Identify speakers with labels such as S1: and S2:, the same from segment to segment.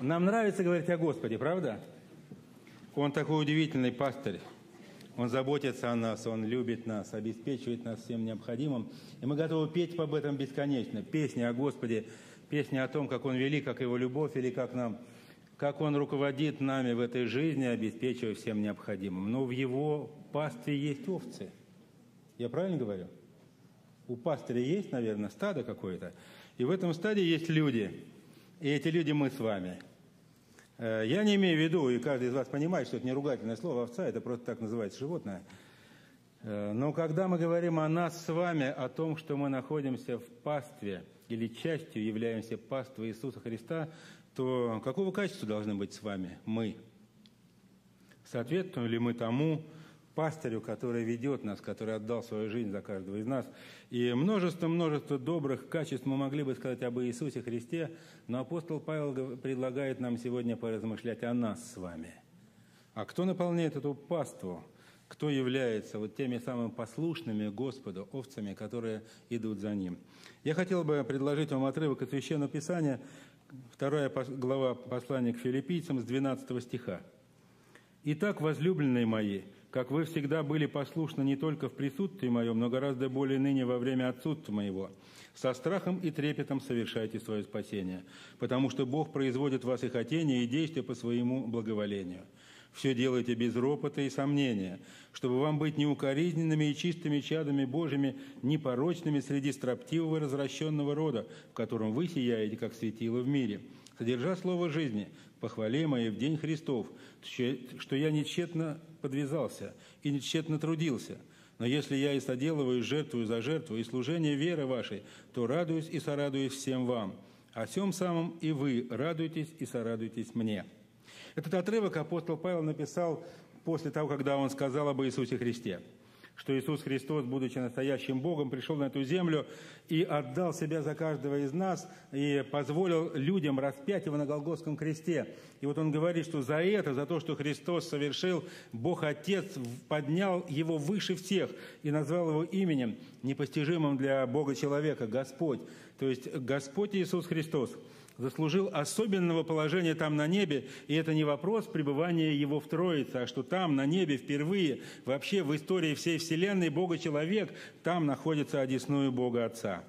S1: Нам нравится говорить о Господе, правда? Он такой удивительный пастырь. Он заботится о нас, Он любит нас, обеспечивает нас всем необходимым. И мы готовы петь об этом бесконечно. Песни о Господе, песни о том, как Он вели, как Его любовь или как нам, как Он руководит нами в этой жизни, обеспечивая всем необходимым. Но в Его пастве есть овцы. Я правильно говорю? У пастыря есть, наверное, стадо какое-то. И в этом стаде есть люди. И эти люди мы с вами. Э, я не имею в виду, и каждый из вас понимает, что это не ругательное слово овца, это просто так называется животное. Э, но когда мы говорим о нас с вами, о том, что мы находимся в пастве или частью являемся паствой Иисуса Христа, то какого качества должны быть с вами мы? Соответствуем ли мы тому, пастырю, который ведет нас, который отдал свою жизнь за каждого из нас. И множество-множество добрых качеств мы могли бы сказать об Иисусе Христе, но апостол Павел предлагает нам сегодня поразмышлять о нас с вами. А кто наполняет эту паству? Кто является вот теми самыми послушными Господу, овцами, которые идут за Ним? Я хотел бы предложить вам отрывок из Священного Писания, вторая глава послания к филиппийцам с 12 стиха. «Итак, возлюбленные мои, как вы всегда были послушны не только в присутствии моем, но гораздо более ныне во время отсутствия моего. Со страхом и трепетом совершайте свое спасение, потому что Бог производит в вас и хотение, и действие по своему благоволению. Все делайте без ропота и сомнения, чтобы вам быть неукоризненными и чистыми чадами Божьими, непорочными среди строптивого и развращенного рода, в котором вы сияете, как светило в мире» содержа слово жизни, похвалимое в день Христов, что я нечетно подвязался и нечетно трудился. Но если я и соделываю жертву за жертву и служение веры вашей, то радуюсь и сорадуюсь всем вам. О всем самом и вы радуйтесь и сорадуйтесь мне». Этот отрывок апостол Павел написал после того, когда он сказал об Иисусе Христе – что Иисус Христос, будучи настоящим Богом, пришел на эту землю и отдал себя за каждого из нас и позволил людям распять его на Голгофском кресте. И вот он говорит, что за это, за то, что Христос совершил, Бог Отец поднял его выше всех и назвал его именем, непостижимым для Бога человека, Господь. То есть Господь Иисус Христос – заслужил особенного положения там на небе, и это не вопрос пребывания его в Троице, а что там, на небе, впервые, вообще в истории всей Вселенной Бога человек, там находится одесную Бога Отца.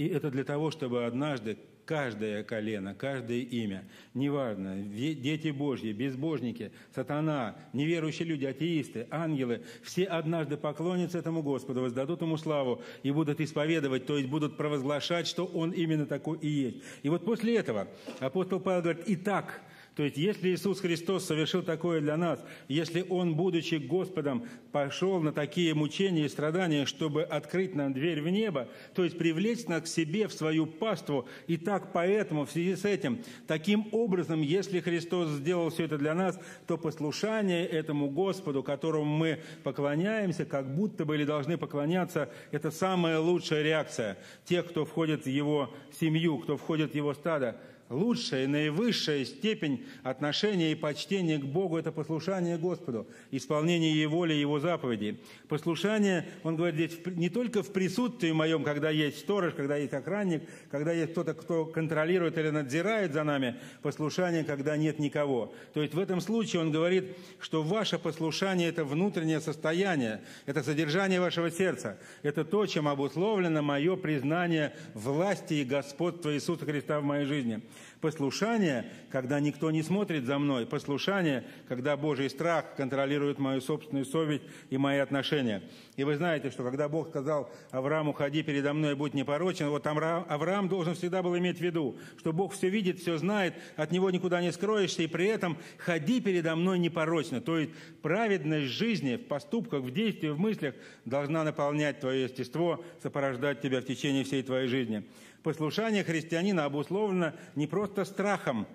S1: И это для того, чтобы однажды каждое колено, каждое имя, неважно, дети Божьи, безбожники, сатана, неверующие люди, атеисты, ангелы, все однажды поклонятся этому Господу, воздадут ему славу и будут исповедовать, то есть будут провозглашать, что он именно такой и есть. И вот после этого апостол Павел говорит, и так то есть, если Иисус Христос совершил такое для нас, если Он, будучи Господом, пошел на такие мучения и страдания, чтобы открыть нам дверь в небо, то есть привлечь нас к себе, в свою паству, и так поэтому, в связи с этим, таким образом, если Христос сделал все это для нас, то послушание этому Господу, которому мы поклоняемся, как будто бы или должны поклоняться, это самая лучшая реакция тех, кто входит в Его семью, кто входит в Его стадо – лучшая, наивысшая степень отношения и почтения к Богу – это послушание Господу, исполнение Его воли, Его заповедей. Послушание, он говорит здесь, не только в присутствии моем, когда есть сторож, когда есть охранник, когда есть кто-то, кто контролирует или надзирает за нами, послушание, когда нет никого. То есть в этом случае он говорит, что ваше послушание – это внутреннее состояние, это содержание вашего сердца, это то, чем обусловлено мое признание власти и господства Иисуса Христа в моей жизни. Послушание, когда никто не смотрит за мной. Послушание, когда Божий страх контролирует мою собственную совесть и мои отношения. И вы знаете, что когда Бог сказал Аврааму, ходи передо мной и будь непорочен, вот Авраам, Авраам должен всегда был иметь в виду, что Бог все видит, все знает, от него никуда не скроешься, и при этом ходи передо мной непорочно. То есть праведность жизни в поступках, в действиях, в мыслях должна наполнять твое естество, сопровождать тебя в течение всей твоей жизни. Послушание христианина обусловлено не просто страхом,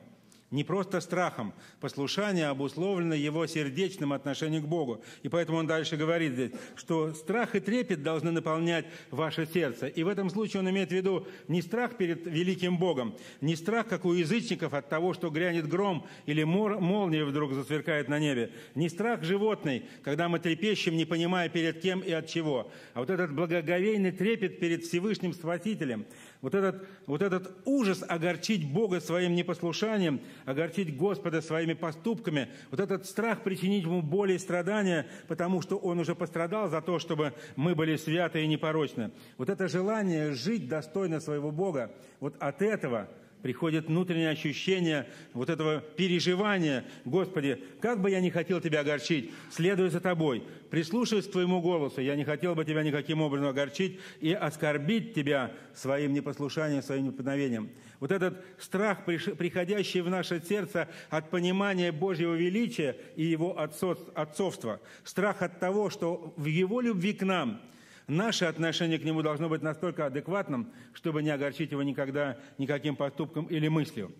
S1: не просто страхом. Послушание обусловлено его сердечным отношением к Богу. И поэтому он дальше говорит здесь, что страх и трепет должны наполнять ваше сердце. И в этом случае он имеет в виду не страх перед великим Богом, не страх, как у язычников, от того, что грянет гром или мор, молния вдруг засверкает на небе, не страх животный, когда мы трепещем, не понимая перед кем и от чего, а вот этот благоговейный трепет перед Всевышним Спасителем, вот этот, вот этот ужас огорчить Бога своим непослушанием, огорчить Господа своими поступками, вот этот страх причинить ему боли и страдания, потому что он уже пострадал за то, чтобы мы были святы и непорочны. Вот это желание жить достойно своего Бога, вот от этого – приходит внутреннее ощущение вот этого переживания. Господи, как бы я не хотел Тебя огорчить, следую за Тобой, прислушиваюсь к Твоему голосу, я не хотел бы Тебя никаким образом огорчить и оскорбить Тебя своим непослушанием, своим неповиновением. Вот этот страх, приходящий в наше сердце от понимания Божьего величия и Его отцовства, страх от того, что в Его любви к нам – Наше отношение к нему должно быть настолько адекватным, чтобы не огорчить его никогда никаким поступком или мыслью.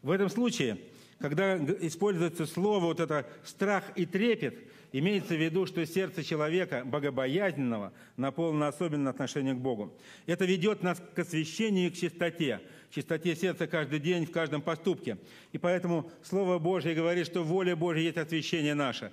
S1: В этом случае, когда используется слово вот это «страх» и «трепет», имеется в виду, что сердце человека, богобоязненного, наполнено особенным отношением к Богу. Это ведет нас к освящению и к чистоте – чистоте сердца каждый день, в каждом поступке. И поэтому Слово Божье говорит, что воля Божья есть освящение наше.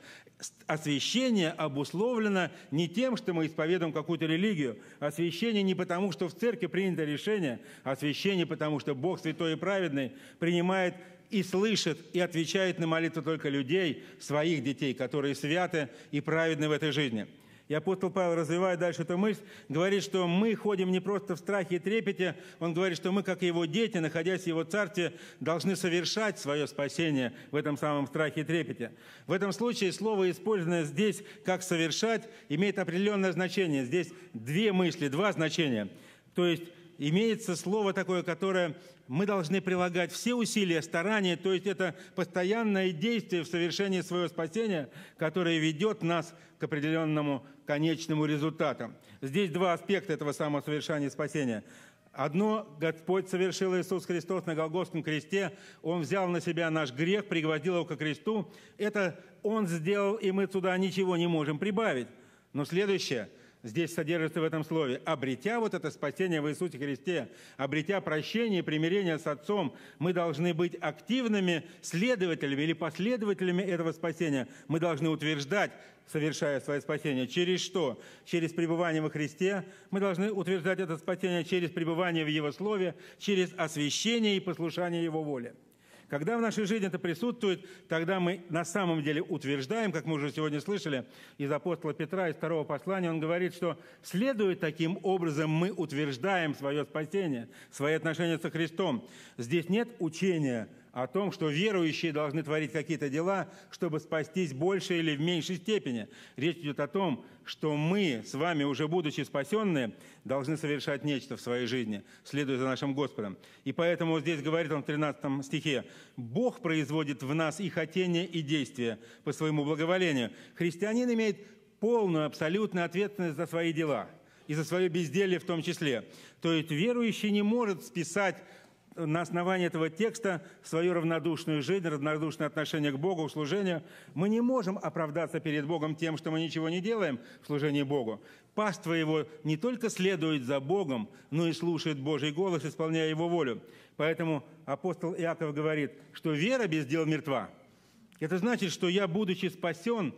S1: Освящение обусловлено не тем, что мы исповедуем какую-то религию. Освящение не потому, что в церкви принято решение. А освящение потому, что Бог святой и праведный принимает и слышит, и отвечает на молитву только людей, своих детей, которые святы и праведны в этой жизни. И апостол Павел, развивая дальше эту мысль, говорит, что мы ходим не просто в страхе и трепете, он говорит, что мы, как его дети, находясь в его царстве, должны совершать свое спасение в этом самом страхе и трепете. В этом случае слово, использованное здесь как «совершать», имеет определенное значение. Здесь две мысли, два значения. То есть имеется слово такое, которое мы должны прилагать все усилия, старания, то есть это постоянное действие в совершении своего спасения, которое ведет нас к определенному конечному результату. Здесь два аспекта этого самого совершения спасения. Одно Господь совершил Иисус Христос на Голгофском кресте. Он взял на себя наш грех, пригвоздил его ко кресту. Это Он сделал, и мы сюда ничего не можем прибавить. Но следующее – здесь содержится в этом слове, обретя вот это спасение в Иисусе Христе, обретя прощение и примирение с Отцом, мы должны быть активными следователями или последователями этого спасения. Мы должны утверждать, совершая свое спасение. Через что? Через пребывание во Христе. Мы должны утверждать это спасение через пребывание в Его Слове, через освящение и послушание Его воли. Когда в нашей жизни это присутствует, тогда мы на самом деле утверждаем, как мы уже сегодня слышали из апостола Петра, из второго послания, он говорит, что следует таким образом мы утверждаем свое спасение, свои отношения со Христом. Здесь нет учения о том, что верующие должны творить какие-то дела, чтобы спастись больше или в меньшей степени. Речь идет о том, что мы с вами, уже будучи спасенные, должны совершать нечто в своей жизни, следуя за нашим Господом. И поэтому здесь говорит он в 13 стихе, «Бог производит в нас и хотение, и действие по своему благоволению». Христианин имеет полную, абсолютную ответственность за свои дела и за свое безделье в том числе. То есть верующий не может списать на основании этого текста свою равнодушную жизнь, равнодушное отношение к Богу, к служению. Мы не можем оправдаться перед Богом тем, что мы ничего не делаем в служении Богу. Паства его не только следует за Богом, но и слушает Божий голос, исполняя его волю. Поэтому апостол Иаков говорит, что вера без дел мертва. Это значит, что я, будучи спасен,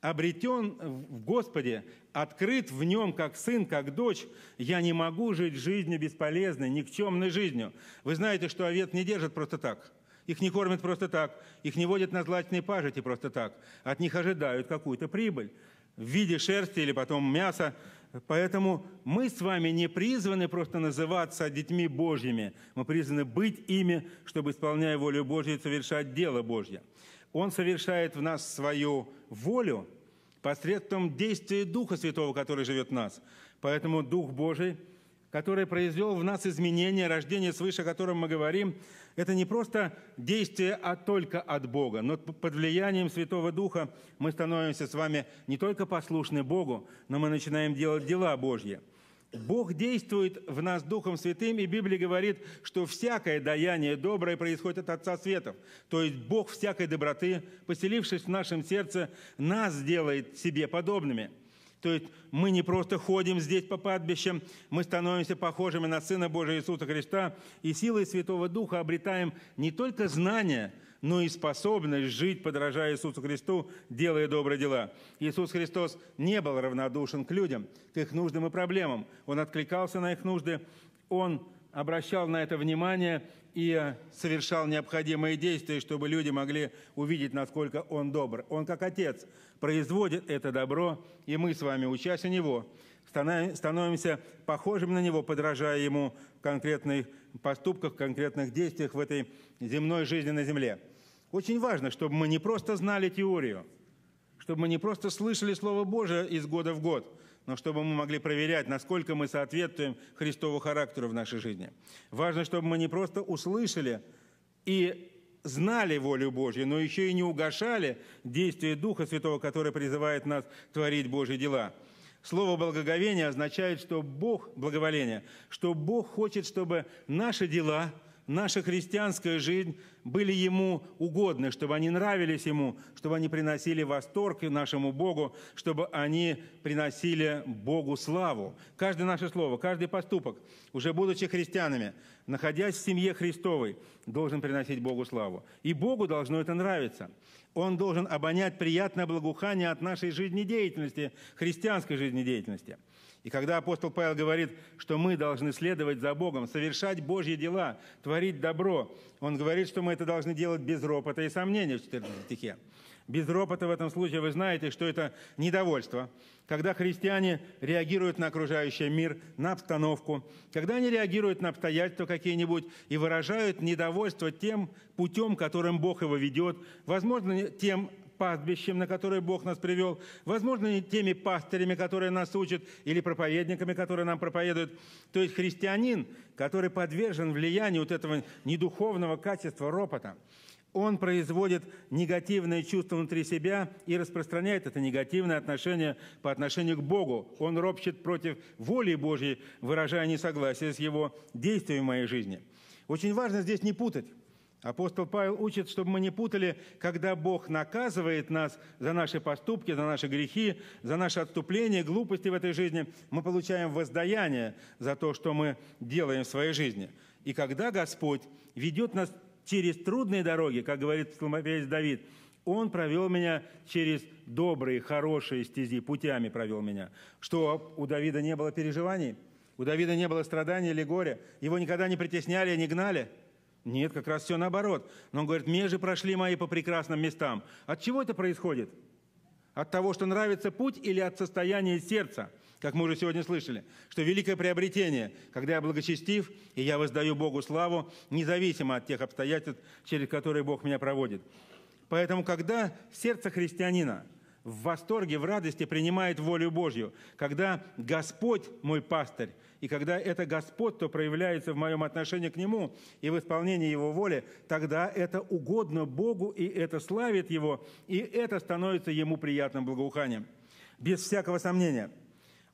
S1: обретен в Господе, открыт в нем как сын, как дочь, я не могу жить жизнью бесполезной, никчемной жизнью. Вы знаете, что овец не держат просто так. Их не кормят просто так, их не водят на злачные пажити просто так. От них ожидают какую-то прибыль в виде шерсти или потом мяса. Поэтому мы с вами не призваны просто называться детьми Божьими. Мы призваны быть ими, чтобы, исполняя волю Божью, совершать дело Божье. Он совершает в нас свою волю посредством действия Духа Святого, который живет в нас. Поэтому Дух Божий, который произвел в нас изменения, рождение свыше, о котором мы говорим, это не просто действие, а только от Бога. Но под влиянием Святого Духа мы становимся с вами не только послушны Богу, но мы начинаем делать дела Божьи – Бог действует в нас Духом Святым, и Библия говорит, что всякое даяние доброе происходит от Отца Светов. То есть Бог всякой доброты, поселившись в нашем сердце, нас делает себе подобными. То есть мы не просто ходим здесь по падбищам, мы становимся похожими на Сына Божия Иисуса Христа и силой Святого Духа обретаем не только знание но и способность жить, подражая Иисусу Христу, делая добрые дела. Иисус Христос не был равнодушен к людям, к их нуждам и проблемам. Он откликался на их нужды, Он обращал на это внимание и совершал необходимые действия, чтобы люди могли увидеть, насколько Он добр. Он, как Отец, производит это добро, и мы с вами, учась у Него, становимся похожими на Него, подражая Ему в конкретных поступках, конкретных действиях в этой земной жизни на земле. Очень важно, чтобы мы не просто знали теорию, чтобы мы не просто слышали Слово Божие из года в год, но чтобы мы могли проверять, насколько мы соответствуем Христову характеру в нашей жизни. Важно, чтобы мы не просто услышали и знали волю Божью, но еще и не угошали действие Духа Святого, который призывает нас творить Божьи дела – Слово «благоговение» означает, что Бог, благоволение, что Бог хочет, чтобы наши дела – наша христианская жизнь были Ему угодны, чтобы они нравились Ему, чтобы они приносили восторг нашему Богу, чтобы они приносили Богу славу. Каждое наше слово, каждый поступок, уже будучи христианами, находясь в семье Христовой, должен приносить Богу славу. И Богу должно это нравиться. Он должен обонять приятное благоухание от нашей жизнедеятельности, христианской жизнедеятельности – и когда апостол Павел говорит, что мы должны следовать за Богом, совершать Божьи дела, творить добро, он говорит, что мы это должны делать без ропота и сомнения в 14 стихе. Без ропота в этом случае вы знаете, что это недовольство. Когда христиане реагируют на окружающий мир, на обстановку, когда они реагируют на обстоятельства какие-нибудь и выражают недовольство тем путем, которым Бог его ведет, возможно, тем пастбищем, на которое Бог нас привел, возможно, не теми пастырями, которые нас учат, или проповедниками, которые нам проповедуют. То есть христианин, который подвержен влиянию вот этого недуховного качества ропота, он производит негативное чувство внутри себя и распространяет это негативное отношение по отношению к Богу. Он ропщет против воли Божьей, выражая несогласие с его действием в моей жизни. Очень важно здесь не путать Апостол Павел учит, чтобы мы не путали, когда Бог наказывает нас за наши поступки, за наши грехи, за наше отступление, глупости в этой жизни, мы получаем воздаяние за то, что мы делаем в своей жизни. И когда Господь ведет нас через трудные дороги, как говорит псалмопевец Давид, он провел меня через добрые, хорошие стези, путями провел меня. Что у Давида не было переживаний, у Давида не было страданий или горя, его никогда не притесняли, не гнали – нет, как раз все наоборот. Но он говорит, межи прошли мои по прекрасным местам. От чего это происходит? От того, что нравится путь или от состояния сердца? Как мы уже сегодня слышали, что великое приобретение, когда я благочестив, и я воздаю Богу славу, независимо от тех обстоятельств, через которые Бог меня проводит. Поэтому, когда сердце христианина – в восторге, в радости принимает волю Божью, когда Господь мой пастырь, и когда это Господь, то проявляется в моем отношении к Нему и в исполнении Его воли, тогда это угодно Богу, и это славит Его, и это становится Ему приятным благоуханием. Без всякого сомнения –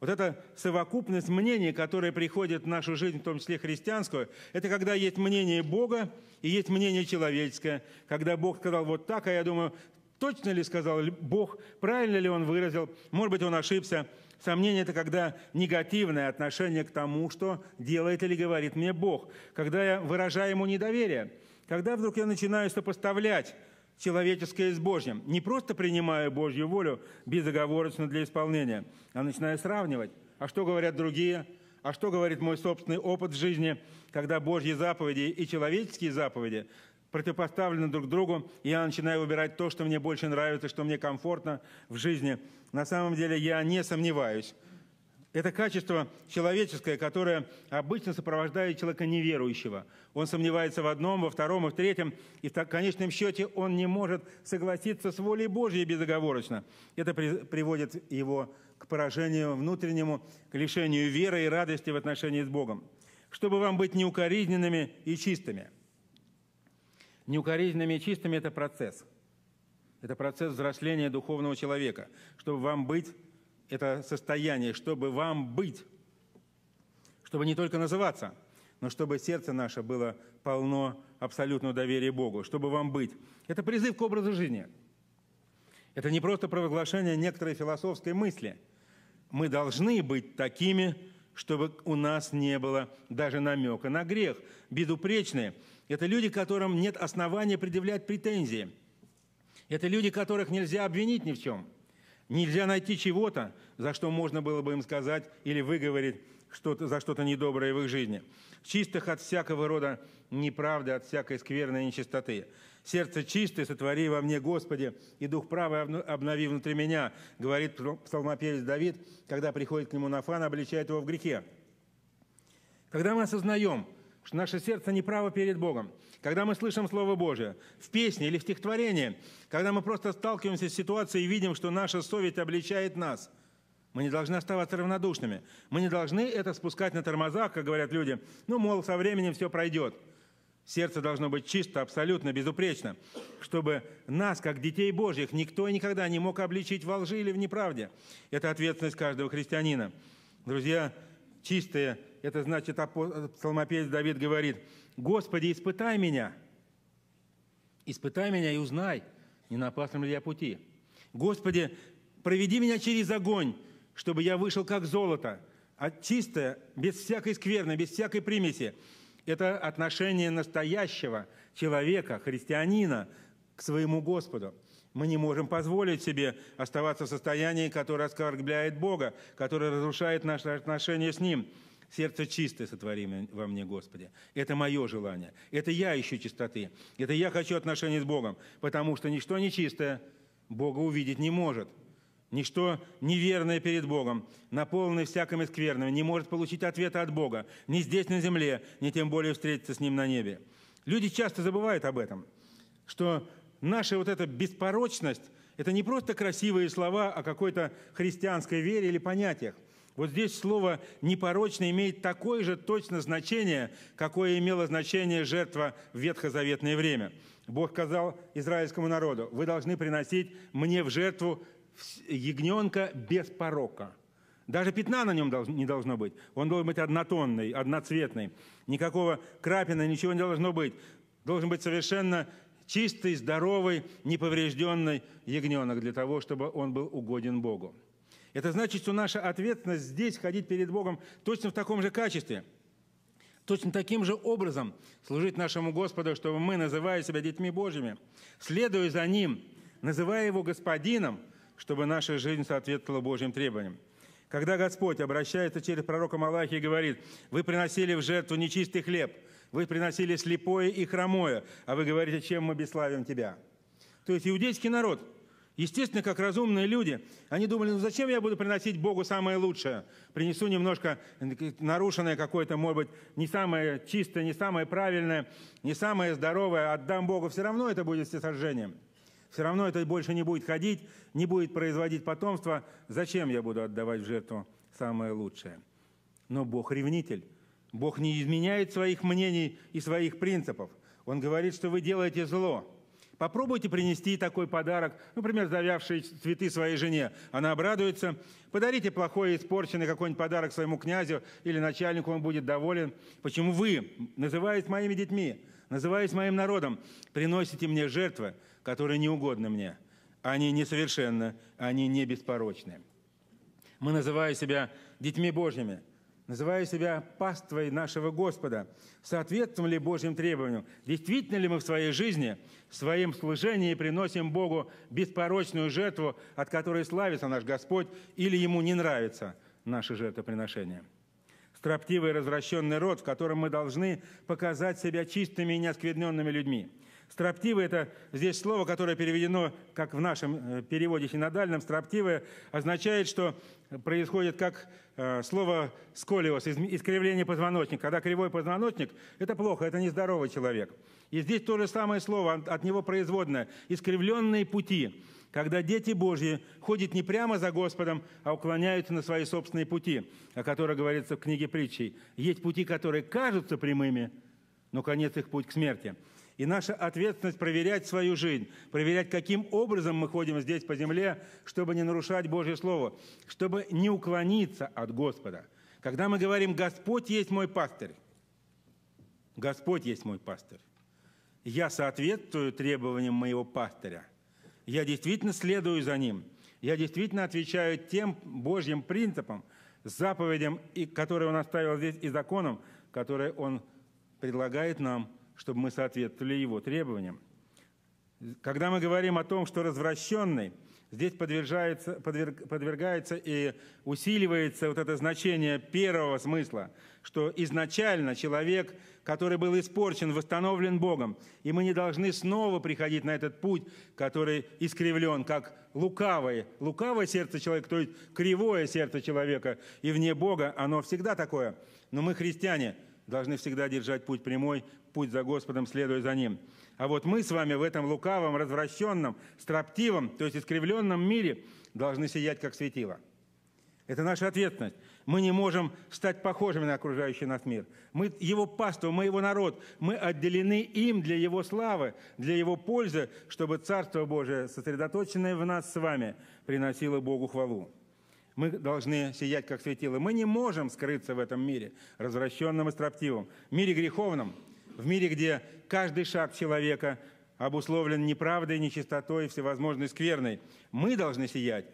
S1: вот эта совокупность мнений, которые приходят в нашу жизнь, в том числе христианскую, это когда есть мнение Бога и есть мнение человеческое. Когда Бог сказал вот так, а я думаю, Точно ли сказал Бог, правильно ли он выразил, может быть, он ошибся. Сомнение – это когда негативное отношение к тому, что делает или говорит мне Бог, когда я выражаю ему недоверие, когда вдруг я начинаю сопоставлять человеческое с Божьим, не просто принимая Божью волю безоговорочно для исполнения, а начинаю сравнивать, а что говорят другие, а что говорит мой собственный опыт в жизни, когда Божьи заповеди и человеческие заповеди противопоставлены друг другу, и я начинаю выбирать то, что мне больше нравится, что мне комфортно в жизни. На самом деле я не сомневаюсь. Это качество человеческое, которое обычно сопровождает человека неверующего. Он сомневается в одном, во втором и в третьем, и в конечном счете он не может согласиться с волей Божьей безоговорочно. Это приводит его к поражению внутреннему, к лишению веры и радости в отношении с Богом. Чтобы вам быть неукоризненными и чистыми – Неукоризненными и чистыми – это процесс. Это процесс взросления духовного человека. Чтобы вам быть – это состояние, чтобы вам быть. Чтобы не только называться, но чтобы сердце наше было полно абсолютного доверия Богу, чтобы вам быть. Это призыв к образу жизни. Это не просто провозглашение некоторой философской мысли. Мы должны быть такими, чтобы у нас не было даже намека на грех. Бедупречные – это люди, которым нет основания предъявлять претензии. Это люди, которых нельзя обвинить ни в чем. Нельзя найти чего-то, за что можно было бы им сказать или выговорить что-то, за что-то недоброе в их жизни, чистых от всякого рода неправды, от всякой скверной нечистоты. «Сердце чистое сотвори во мне, Господи, и дух правый обнови внутри меня», говорит псалмопевец Давид, когда приходит к нему Нафан, обличает его в грехе. Когда мы осознаем, что наше сердце неправо перед Богом, когда мы слышим Слово Божие в песне или в стихотворении, когда мы просто сталкиваемся с ситуацией и видим, что наша совесть обличает нас – мы не должны оставаться равнодушными. Мы не должны это спускать на тормозах, как говорят люди. Ну, мол, со временем все пройдет. Сердце должно быть чисто, абсолютно, безупречно, чтобы нас, как детей Божьих, никто и никогда не мог обличить во лжи или в неправде. Это ответственность каждого христианина. Друзья, чистые, это значит, псалмопевец Давид говорит, «Господи, испытай меня, испытай меня и узнай, не на опасном ли я пути. Господи, проведи меня через огонь, чтобы я вышел как золото, а чистое, без всякой скверны, без всякой примеси. Это отношение настоящего человека, христианина к своему Господу. Мы не можем позволить себе оставаться в состоянии, которое оскорбляет Бога, которое разрушает наши отношения с Ним. Сердце чистое сотвори во мне, Господи. Это мое желание. Это я ищу чистоты. Это я хочу отношения с Богом. Потому что ничто нечистое Бога увидеть не может – Ничто неверное перед Богом, наполненное всяким скверными, не может получить ответа от Бога ни здесь на земле, ни тем более встретиться с Ним на небе. Люди часто забывают об этом, что наша вот эта беспорочность – это не просто красивые слова о какой-то христианской вере или понятиях. Вот здесь слово «непорочно» имеет такое же точно значение, какое имело значение жертва в ветхозаветное время. Бог сказал израильскому народу, «Вы должны приносить мне в жертву ягненка без порока. Даже пятна на нем не должно быть. Он должен быть однотонный, одноцветный. Никакого крапина, ничего не должно быть. Должен быть совершенно чистый, здоровый, неповрежденный ягненок для того, чтобы он был угоден Богу. Это значит, что наша ответственность здесь ходить перед Богом точно в таком же качестве, точно таким же образом служить нашему Господу, чтобы мы, называя себя детьми Божьими, следуя за Ним, называя Его Господином – чтобы наша жизнь соответствовала Божьим требованиям. Когда Господь обращается через пророка Малахия и говорит, «Вы приносили в жертву нечистый хлеб, вы приносили слепое и хромое, а вы говорите, чем мы бесславим Тебя». То есть иудейский народ, естественно, как разумные люди, они думали, ну зачем я буду приносить Богу самое лучшее? Принесу немножко э, э, нарушенное какое-то, может быть, не самое чистое, не самое правильное, не самое здоровое, отдам Богу, все равно это будет всесожжением. сожжением. Все равно это больше не будет ходить, не будет производить потомство. Зачем я буду отдавать в жертву самое лучшее? Но Бог ревнитель. Бог не изменяет своих мнений и своих принципов. Он говорит, что вы делаете зло. Попробуйте принести такой подарок, например, завявшие цветы своей жене. Она обрадуется. Подарите плохой, испорченный какой-нибудь подарок своему князю или начальнику, он будет доволен. Почему вы, называясь моими детьми, называясь моим народом, приносите мне жертвы, которые не угодны мне. Они несовершенны, они не беспорочны. Мы, называем себя детьми Божьими, называем себя паствой нашего Господа, соответствуем ли Божьим требованиям? Действительно ли мы в своей жизни, в своем служении приносим Богу беспорочную жертву, от которой славится наш Господь, или Ему не нравится наше жертвоприношение? строптивый развращенный род, в котором мы должны показать себя чистыми и неоскверненными людьми. Строптивый – это здесь слово, которое переведено, как в нашем э, переводе синодальном, строптивое означает, что происходит как э, слово сколиос, искривление позвоночника. Когда кривой позвоночник – это плохо, это нездоровый человек. И здесь то же самое слово, от него производное – искривленные пути когда дети Божьи ходят не прямо за Господом, а уклоняются на свои собственные пути, о которых говорится в книге притчей. Есть пути, которые кажутся прямыми, но конец их путь к смерти. И наша ответственность проверять свою жизнь, проверять, каким образом мы ходим здесь по земле, чтобы не нарушать Божье Слово, чтобы не уклониться от Господа. Когда мы говорим «Господь есть мой пастырь», «Господь есть мой пастырь», я соответствую требованиям моего пастыря, я действительно следую за ним, я действительно отвечаю тем Божьим принципам, заповедям, которые он оставил здесь, и законам, которые он предлагает нам – чтобы мы соответствовали его требованиям. Когда мы говорим о том, что развращенный, здесь подвергается, подверг, подвергается и усиливается вот это значение первого смысла, что изначально человек, который был испорчен, восстановлен Богом, и мы не должны снова приходить на этот путь, который искривлен, как лукавое, лукавое сердце человека, то есть кривое сердце человека, и вне Бога оно всегда такое. Но мы христиане – должны всегда держать путь прямой, путь за Господом, следуя за Ним. А вот мы с вами в этом лукавом, развращенном, строптивом, то есть искривленном мире должны сиять как светило. Это наша ответственность. Мы не можем стать похожими на окружающий нас мир. Мы его паство, мы его народ. Мы отделены им для его славы, для его пользы, чтобы Царство Божие, сосредоточенное в нас с вами, приносило Богу хвалу. Мы должны сиять, как светило. Мы не можем скрыться в этом мире, развращенном и строптивом, в мире греховном, в мире, где каждый шаг человека обусловлен неправдой, нечистотой, всевозможной скверной. Мы должны сиять,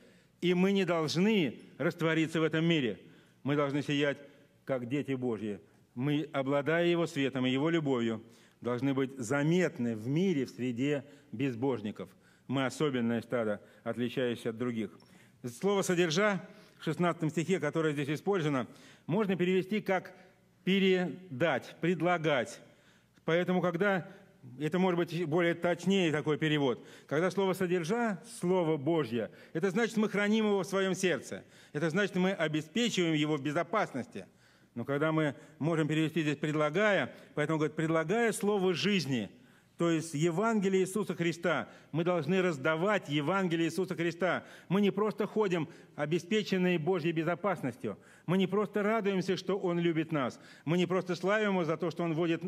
S1: и мы не должны раствориться в этом мире. Мы должны сиять, как дети Божьи. Мы, обладая Его светом и Его любовью, должны быть заметны в мире, в среде безбожников. Мы особенное стадо, отличающееся от других – Слово «содержа» в 16 стихе, которое здесь использовано, можно перевести как «передать», «предлагать». Поэтому, когда это может быть более точнее такой перевод. Когда слово «содержа» – слово Божье, это значит, мы храним его в своем сердце. Это значит, мы обеспечиваем его в безопасности. Но когда мы можем перевести здесь «предлагая», поэтому говорит «предлагая слово жизни», то есть Евангелие Иисуса Христа. Мы должны раздавать Евангелие Иисуса Христа. Мы не просто ходим, обеспеченные Божьей безопасностью. Мы не просто радуемся, что Он любит нас. Мы не просто славим Его за то, что Он водит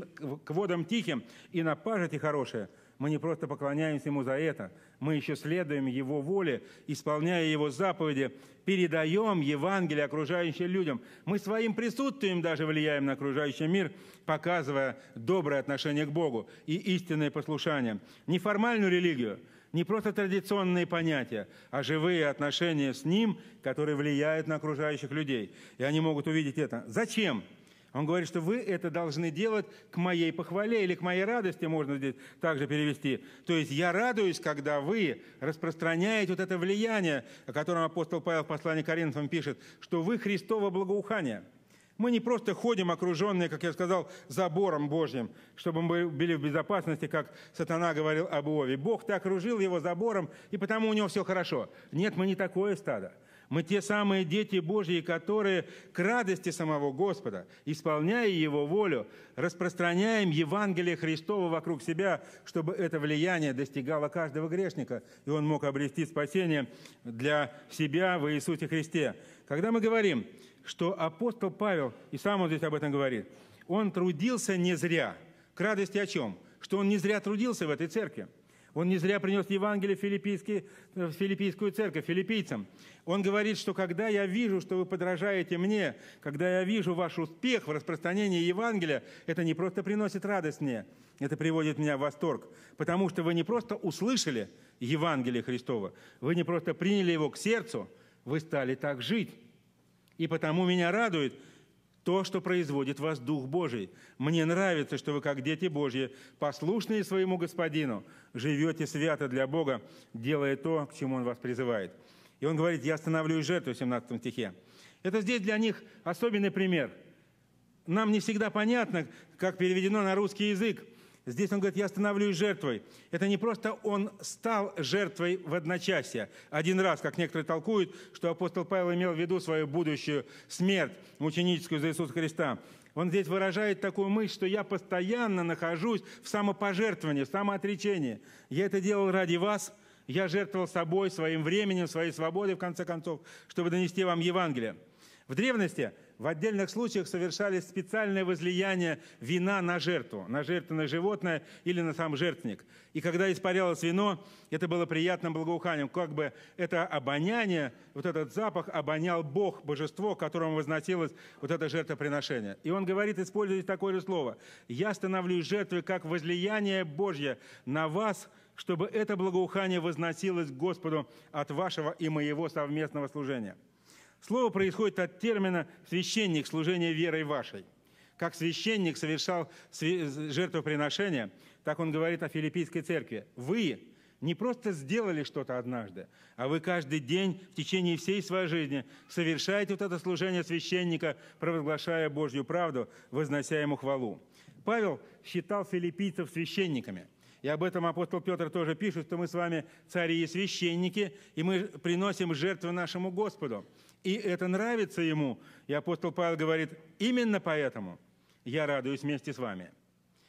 S1: к водам тихим и на пажити хорошее – мы не просто поклоняемся Ему за это, мы еще следуем Его воле, исполняя Его заповеди, передаем Евангелие окружающим людям. Мы своим присутствием даже влияем на окружающий мир, показывая доброе отношение к Богу и истинное послушание. Не формальную религию, не просто традиционные понятия, а живые отношения с Ним, которые влияют на окружающих людей. И они могут увидеть это. Зачем? Зачем? Он говорит, что вы это должны делать к моей похвале или к моей радости, можно здесь также перевести. То есть я радуюсь, когда вы распространяете вот это влияние, о котором апостол Павел в послании к Коринфянам пишет, что вы Христово благоухание. Мы не просто ходим окруженные, как я сказал, забором Божьим, чтобы мы были в безопасности, как сатана говорил об Ове. Бог-то окружил его забором, и потому у него все хорошо. Нет, мы не такое стадо. Мы те самые дети Божьи, которые к радости самого Господа, исполняя Его волю, распространяем Евангелие Христова вокруг себя, чтобы это влияние достигало каждого грешника, и он мог обрести спасение для себя в Иисусе Христе. Когда мы говорим, что апостол Павел, и сам он здесь об этом говорит, он трудился не зря. К радости о чем? Что он не зря трудился в этой церкви – он не зря принес Евангелие в филиппийскую церковь, филиппийцам. Он говорит, что когда я вижу, что вы подражаете мне, когда я вижу ваш успех в распространении Евангелия, это не просто приносит радость мне, это приводит меня в восторг, потому что вы не просто услышали Евангелие Христова, вы не просто приняли его к сердцу, вы стали так жить. И потому меня радует – то, что производит вас Дух Божий. Мне нравится, что вы, как дети Божьи, послушные своему Господину, живете свято для Бога, делая то, к чему Он вас призывает. И он говорит, я становлюсь жертвой в 17 стихе. Это здесь для них особенный пример. Нам не всегда понятно, как переведено на русский язык. Здесь он говорит, я становлюсь жертвой. Это не просто он стал жертвой в одночасье, один раз, как некоторые толкуют, что апостол Павел имел в виду свою будущую смерть мученическую за Иисуса Христа. Он здесь выражает такую мысль, что я постоянно нахожусь в самопожертвовании, в самоотречении. Я это делал ради вас, я жертвовал собой, своим временем, своей свободой, в конце концов, чтобы донести вам Евангелие. В древности в отдельных случаях совершались специальные возлияния вина на жертву, на жертвенное животное или на сам жертвенник. И когда испарялось вино, это было приятным благоуханием, как бы это обоняние, вот этот запах обонял Бог, божество, которому возносилось вот это жертвоприношение. И он говорит, используя такое же слово, «Я становлюсь жертвой, как возлияние Божье на вас, чтобы это благоухание возносилось Господу от вашего и моего совместного служения». Слово происходит от термина «священник служения верой вашей». Как священник совершал жертвоприношение, так он говорит о филиппийской церкви. «Вы не просто сделали что-то однажды, а вы каждый день в течение всей своей жизни совершаете вот это служение священника, провозглашая Божью правду, вознося Ему хвалу. Павел считал филиппийцев священниками. И об этом апостол Петр тоже пишет, что мы с вами цари и священники, и мы приносим жертвы нашему Господу. И это нравится ему. И апостол Павел говорит, именно поэтому я радуюсь вместе с вами.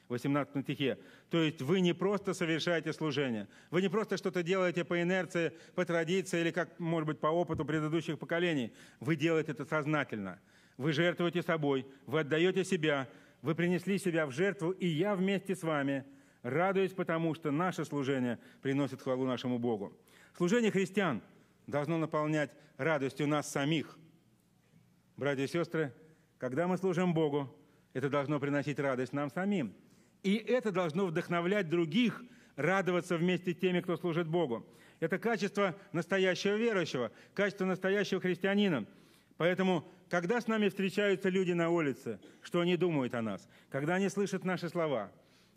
S1: 18 стихе. То есть вы не просто совершаете служение, вы не просто что-то делаете по инерции, по традиции или, как, может быть, по опыту предыдущих поколений. Вы делаете это сознательно. Вы жертвуете собой, вы отдаете себя, вы принесли себя в жертву, и я вместе с вами радуюсь, потому что наше служение приносит хвалу нашему Богу. Служение христиан – должно наполнять радостью нас самих. Братья и сестры, когда мы служим Богу, это должно приносить радость нам самим. И это должно вдохновлять других радоваться вместе с теми, кто служит Богу. Это качество настоящего верующего, качество настоящего христианина. Поэтому, когда с нами встречаются люди на улице, что они думают о нас, когда они слышат наши слова,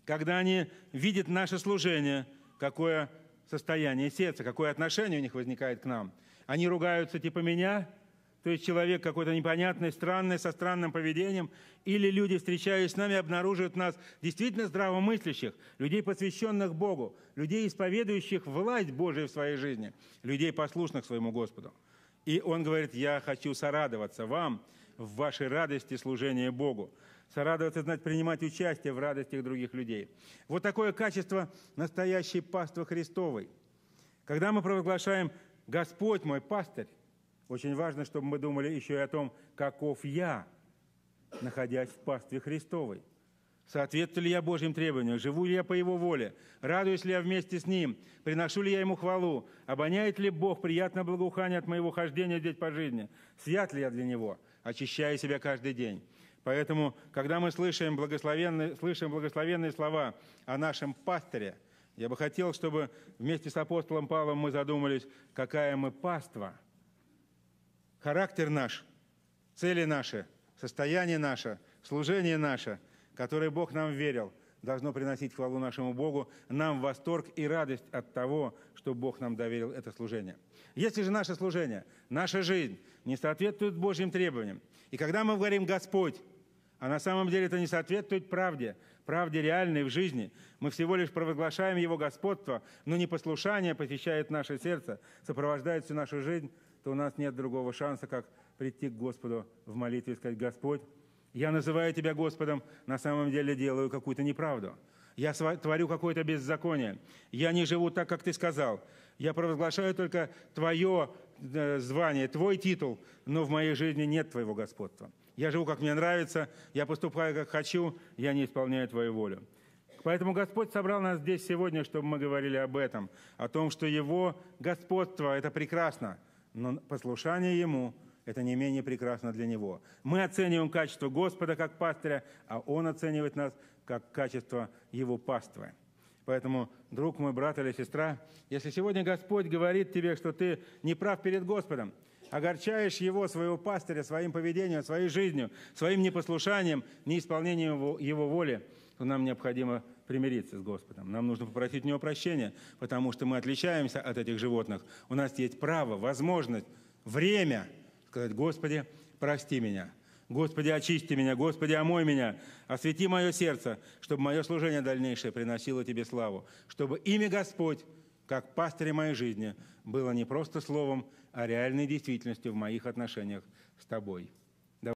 S1: когда они видят наше служение, какое состояние сердца, какое отношение у них возникает к нам. Они ругаются типа меня, то есть человек какой-то непонятный, странный, со странным поведением, или люди, встречаясь с нами, обнаруживают нас действительно здравомыслящих, людей, посвященных Богу, людей, исповедующих власть Божию в своей жизни, людей, послушных своему Господу. И он говорит, я хочу сорадоваться вам в вашей радости служения Богу. Сорадоваться знать принимать участие в радостях других людей. Вот такое качество настоящей паства Христовой. Когда мы провозглашаем «Господь мой пастырь», очень важно, чтобы мы думали еще и о том, каков я, находясь в пастве Христовой. Соответствую ли я Божьим требованиям? Живу ли я по Его воле? Радуюсь ли я вместе с Ним? Приношу ли я Ему хвалу? Обоняет ли Бог приятное благоухание от моего хождения здесь по жизни? Свят ли я для Него? Очищаю себя каждый день. Поэтому, когда мы слышим благословенные, слышим благословенные слова о нашем пастыре, я бы хотел, чтобы вместе с апостолом Павлом мы задумались, какая мы паства. Характер наш, цели наши, состояние наше, служение наше, которое Бог нам верил, должно приносить хвалу нашему Богу, нам восторг и радость от того, что Бог нам доверил это служение. Если же наше служение, наша жизнь не соответствует Божьим требованиям, и когда мы говорим «Господь», а на самом деле это не соответствует правде, правде реальной в жизни. Мы всего лишь провозглашаем Его господство, но непослушание посещает наше сердце, сопровождает всю нашу жизнь, то у нас нет другого шанса, как прийти к Господу в молитве и сказать, «Господь, я называю Тебя Господом, на самом деле делаю какую-то неправду. Я творю какое-то беззаконие. Я не живу так, как Ты сказал. Я провозглашаю только Твое э, звание, Твой титул, но в моей жизни нет Твоего господства» я живу, как мне нравится, я поступаю, как хочу, я не исполняю Твою волю. Поэтому Господь собрал нас здесь сегодня, чтобы мы говорили об этом, о том, что Его господство – это прекрасно, но послушание Ему – это не менее прекрасно для Него. Мы оцениваем качество Господа как пастыря, а Он оценивает нас как качество Его паства. Поэтому, друг мой, брат или сестра, если сегодня Господь говорит тебе, что ты не прав перед Господом – огорчаешь его, своего пастыря, своим поведением, своей жизнью, своим непослушанием, неисполнением его, его воли, то нам необходимо примириться с Господом. Нам нужно попросить у Него прощения, потому что мы отличаемся от этих животных. У нас есть право, возможность, время сказать, Господи, прости меня. Господи, очисти меня, Господи, омой меня, освети мое сердце, чтобы мое служение дальнейшее приносило Тебе славу, чтобы имя Господь, как пастырь моей жизни, было не просто словом о реальной действительности в моих отношениях с тобой.